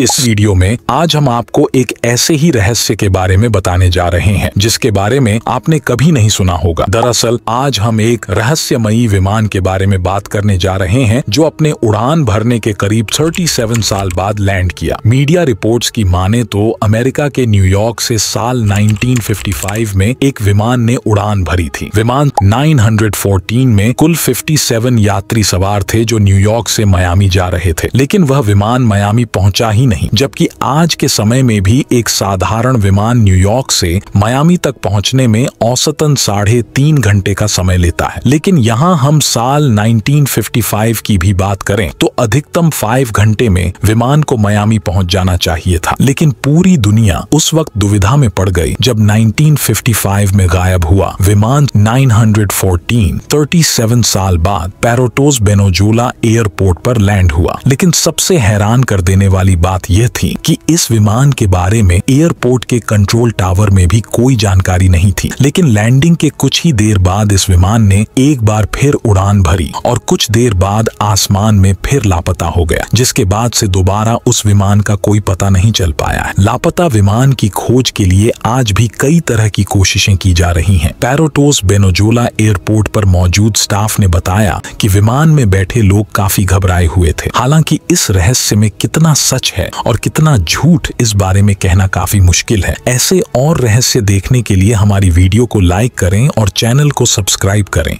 इस वीडियो में आज हम आपको एक ऐसे ही रहस्य के बारे में बताने जा रहे हैं जिसके बारे में आपने कभी नहीं सुना होगा दरअसल आज हम एक रहस्यमयी विमान के बारे में बात करने जा रहे हैं जो अपने उड़ान भरने के करीब 37 साल बाद लैंड किया मीडिया रिपोर्ट्स की माने तो अमेरिका के न्यूयॉर्क से साल 1955 में एक विमान ने उड़ान भरी थी विमान 914 में कुल 57 यात्री सवार थे जो न्यूयॉर्क से मयामी जा रहे थे लेकिन वह विमान मयामी पहुंचा ही नहीं जबकि आज के समय में भी एक साधारण विमान न्यूयॉर्क से मायामी तक पहुंचने में औसतन साढ़े तीन घंटे का समय लेता है लेकिन यहाँ हम साल 1955 की भी बात करें तो अधिकतम फाइव घंटे में विमान को मयामी पहुंच जाना चाहिए था लेकिन पूरी दुनिया उस वक्त दुविधा में पड़ गई जब 1955 में गायब हुआ विमान 914 37 साल बाद पैरोटोस बेनोजोला एयरपोर्ट पर लैंड हुआ लेकिन सबसे हैरान कर देने वाली बात यह थी कि इस विमान के बारे में एयरपोर्ट के कंट्रोल टावर में भी कोई जानकारी नहीं थी लेकिन लैंडिंग के कुछ ही देर बाद इस विमान ने एक बार फिर उड़ान भरी और कुछ देर बाद आसमान में फिर लापता हो गया जिसके बाद से दोबारा उस विमान का कोई पता नहीं चल पाया है लापता विमान की खोज के लिए आज भी कई तरह की कोशिशें की जा रही हैं। पैरोटोस बेनोजोला एयरपोर्ट पर मौजूद स्टाफ ने बताया कि विमान में बैठे लोग काफी घबराए हुए थे हालांकि इस रहस्य में कितना सच है और कितना झूठ इस बारे में कहना काफी मुश्किल है ऐसे और रहस्य देखने के लिए हमारी वीडियो को लाइक करें और चैनल को सब्सक्राइब करें